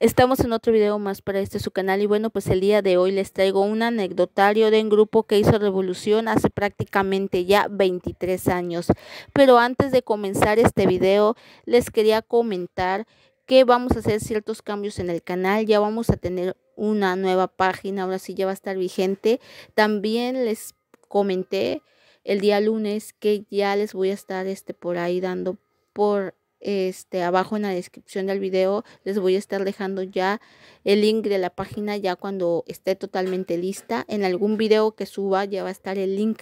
Estamos en otro video más para este su canal y bueno pues el día de hoy les traigo un anecdotario de un grupo que hizo revolución hace prácticamente ya 23 años. Pero antes de comenzar este video les quería comentar que vamos a hacer ciertos cambios en el canal, ya vamos a tener una nueva página, ahora sí ya va a estar vigente. También les comenté el día lunes que ya les voy a estar este por ahí dando por este, abajo en la descripción del video les voy a estar dejando ya el link de la página ya cuando esté totalmente lista. En algún video que suba ya va a estar el link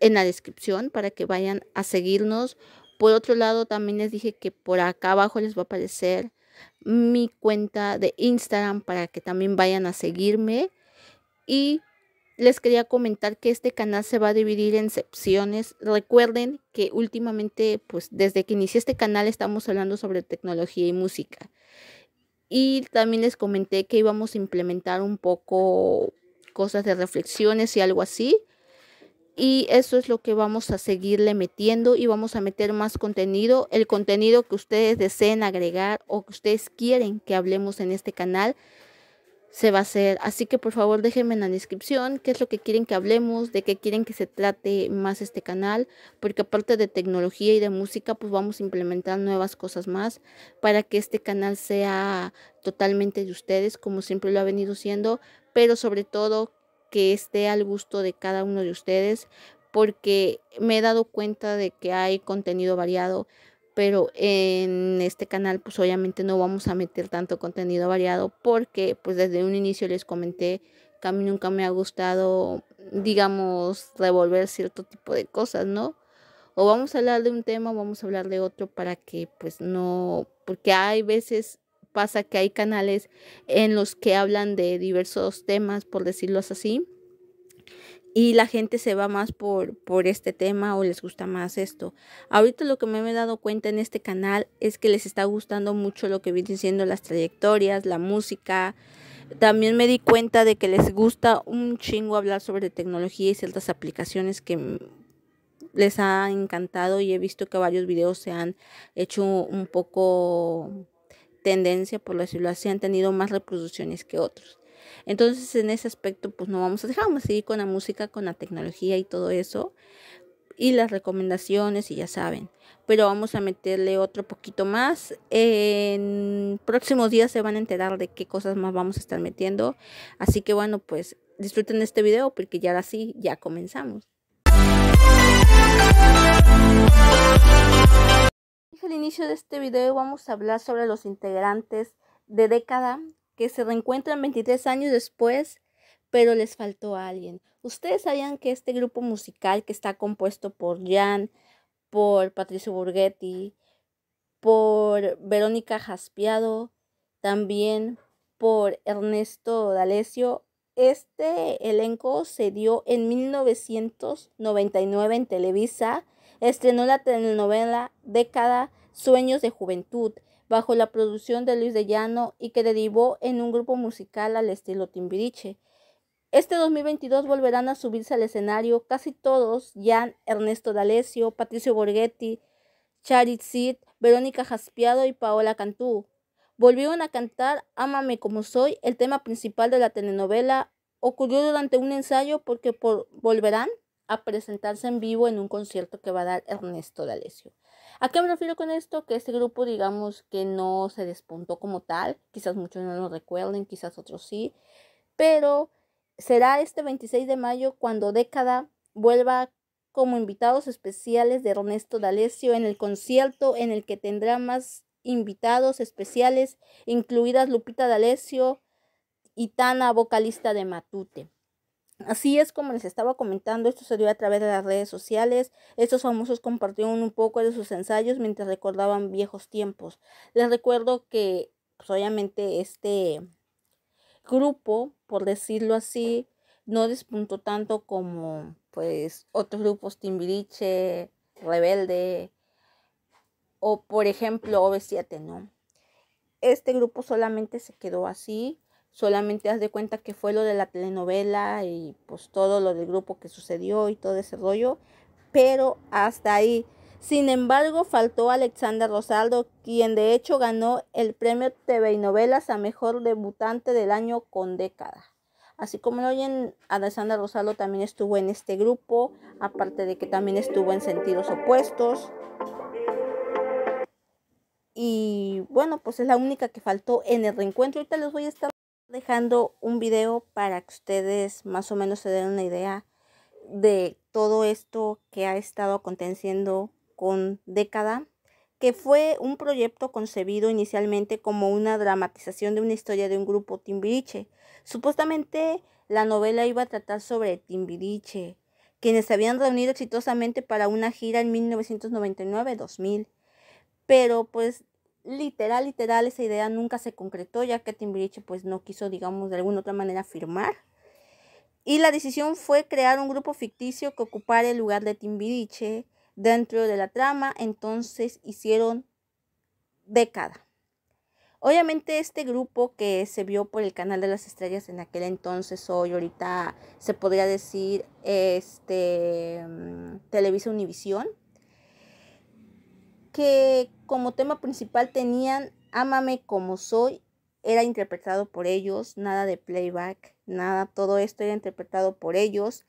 en la descripción para que vayan a seguirnos. Por otro lado, también les dije que por acá abajo les va a aparecer mi cuenta de Instagram para que también vayan a seguirme. Y les quería comentar que este canal se va a dividir en secciones. Recuerden que últimamente, pues desde que inicié este canal estamos hablando sobre tecnología y música. Y también les comenté que íbamos a implementar un poco cosas de reflexiones y algo así. Y eso es lo que vamos a seguirle metiendo y vamos a meter más contenido. El contenido que ustedes deseen agregar o que ustedes quieren que hablemos en este canal se va a hacer. Así que por favor déjenme en la descripción qué es lo que quieren que hablemos, de qué quieren que se trate más este canal, porque aparte de tecnología y de música, pues vamos a implementar nuevas cosas más para que este canal sea totalmente de ustedes, como siempre lo ha venido siendo, pero sobre todo que esté al gusto de cada uno de ustedes, porque me he dado cuenta de que hay contenido variado pero en este canal pues obviamente no vamos a meter tanto contenido variado porque pues desde un inicio les comenté que a mí nunca me ha gustado digamos revolver cierto tipo de cosas, ¿no? O vamos a hablar de un tema o vamos a hablar de otro para que pues no, porque hay veces pasa que hay canales en los que hablan de diversos temas, por decirlos así, y la gente se va más por, por este tema o les gusta más esto. Ahorita lo que me he dado cuenta en este canal es que les está gustando mucho lo que vienen siendo las trayectorias, la música. También me di cuenta de que les gusta un chingo hablar sobre tecnología y ciertas aplicaciones que les ha encantado y he visto que varios videos se han hecho un poco tendencia, por decirlo así, han tenido más reproducciones que otros. Entonces en ese aspecto pues no vamos a dejar, vamos a seguir con la música, con la tecnología y todo eso. Y las recomendaciones y ya saben. Pero vamos a meterle otro poquito más. En próximos días se van a enterar de qué cosas más vamos a estar metiendo. Así que bueno, pues disfruten este video porque ya ahora sí, ya comenzamos. Al inicio de este video vamos a hablar sobre los integrantes de década que se reencuentran 23 años después, pero les faltó a alguien. Ustedes sabían que este grupo musical que está compuesto por Jan, por Patricio Burghetti, por Verónica Jaspiado, también por Ernesto D'Alessio. Este elenco se dio en 1999 en Televisa. Estrenó la telenovela Década Sueños de Juventud bajo la producción de Luis de Llano y que derivó en un grupo musical al estilo Timbiriche. Este 2022 volverán a subirse al escenario casi todos, Jan, Ernesto D'Alessio, Patricio Borghetti, Charit Sid, Verónica Jaspiado y Paola Cantú. Volvieron a cantar Ámame como soy, el tema principal de la telenovela, ocurrió durante un ensayo porque volverán a presentarse en vivo en un concierto que va a dar Ernesto D'Alessio. ¿A qué me refiero con esto? Que este grupo, digamos, que no se despuntó como tal, quizás muchos no lo recuerden, quizás otros sí, pero será este 26 de mayo cuando Década vuelva como invitados especiales de Ernesto D'Alessio en el concierto en el que tendrá más invitados especiales, incluidas Lupita D'Alessio y Tana, vocalista de Matute. Así es como les estaba comentando, esto se dio a través de las redes sociales. Estos famosos compartieron un poco de sus ensayos mientras recordaban viejos tiempos. Les recuerdo que, pues, obviamente, este grupo, por decirlo así, no despuntó tanto como pues otros grupos Timbiriche, Rebelde o por ejemplo ob ¿no? Este grupo solamente se quedó así solamente haz de cuenta que fue lo de la telenovela y pues todo lo del grupo que sucedió y todo ese rollo, pero hasta ahí. Sin embargo, faltó Alexander Rosaldo, quien de hecho ganó el premio TV y Novelas a Mejor Debutante del Año con Década. Así como lo oyen, Alexander Rosaldo también estuvo en este grupo, aparte de que también estuvo en Sentidos Opuestos. Y bueno, pues es la única que faltó en el reencuentro. Ahorita les voy a estar dejando un video para que ustedes más o menos se den una idea de todo esto que ha estado aconteciendo con década que fue un proyecto concebido inicialmente como una dramatización de una historia de un grupo timbiriche. Supuestamente la novela iba a tratar sobre timbiriche, quienes se habían reunido exitosamente para una gira en 1999-2000. Pero pues literal, literal, esa idea nunca se concretó, ya que Timbiriche pues no quiso, digamos, de alguna otra manera firmar. Y la decisión fue crear un grupo ficticio que ocupara el lugar de Timbiriche dentro de la trama, entonces hicieron década. Obviamente este grupo que se vio por el canal de las estrellas en aquel entonces, hoy ahorita se podría decir este mm, Televisa Univisión, que como tema principal tenían Ámame como soy, era interpretado por ellos, nada de playback, nada, todo esto era interpretado por ellos.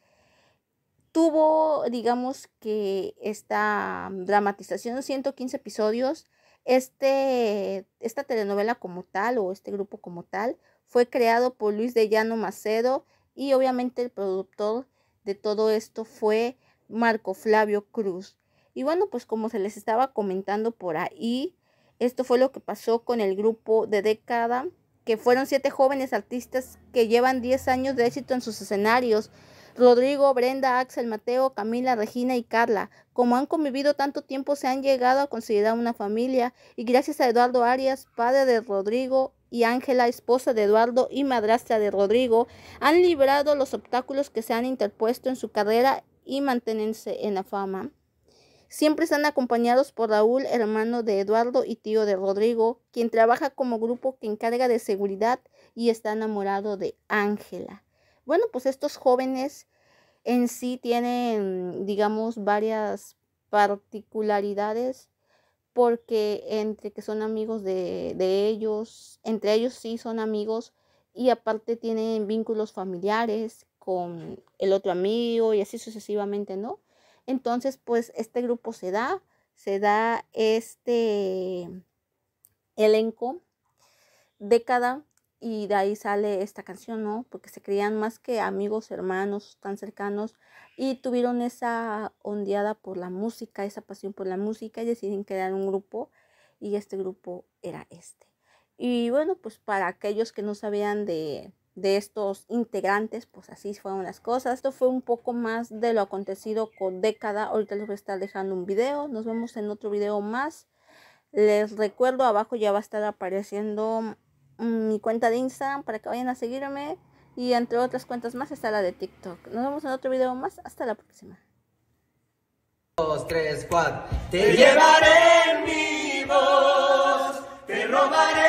Tuvo, digamos que esta dramatización, 115 episodios. Este, esta telenovela como tal o este grupo como tal fue creado por Luis de Llano Macedo y obviamente el productor de todo esto fue Marco Flavio Cruz. Y bueno, pues como se les estaba comentando por ahí, esto fue lo que pasó con el grupo de década, que fueron siete jóvenes artistas que llevan 10 años de éxito en sus escenarios. Rodrigo, Brenda, Axel, Mateo, Camila, Regina y Carla. Como han convivido tanto tiempo, se han llegado a considerar una familia y gracias a Eduardo Arias, padre de Rodrigo, y Ángela, esposa de Eduardo y madrastra de Rodrigo, han librado los obstáculos que se han interpuesto en su carrera y mantenerse en la fama. Siempre están acompañados por Raúl, hermano de Eduardo y tío de Rodrigo, quien trabaja como grupo que encarga de seguridad y está enamorado de Ángela. Bueno, pues estos jóvenes en sí tienen, digamos, varias particularidades porque entre que son amigos de, de, ellos, entre ellos sí son amigos y aparte tienen vínculos familiares con el otro amigo y así sucesivamente, ¿no? Entonces, pues este grupo se da, se da este elenco, década, y de ahí sale esta canción, ¿no? Porque se creían más que amigos, hermanos, tan cercanos, y tuvieron esa ondeada por la música, esa pasión por la música, y deciden crear un grupo, y este grupo era este. Y bueno, pues para aquellos que no sabían de de estos integrantes, pues así fueron las cosas. Esto fue un poco más de lo acontecido con década. Ahorita les voy a estar dejando un video. Nos vemos en otro video más. Les recuerdo, abajo ya va a estar apareciendo mm, mi cuenta de Instagram para que vayan a seguirme. Y entre otras cuentas más está la de TikTok. Nos vemos en otro video más. Hasta la próxima. Dos, tres, cuatro. Te llevaré en mi voz, te robaré.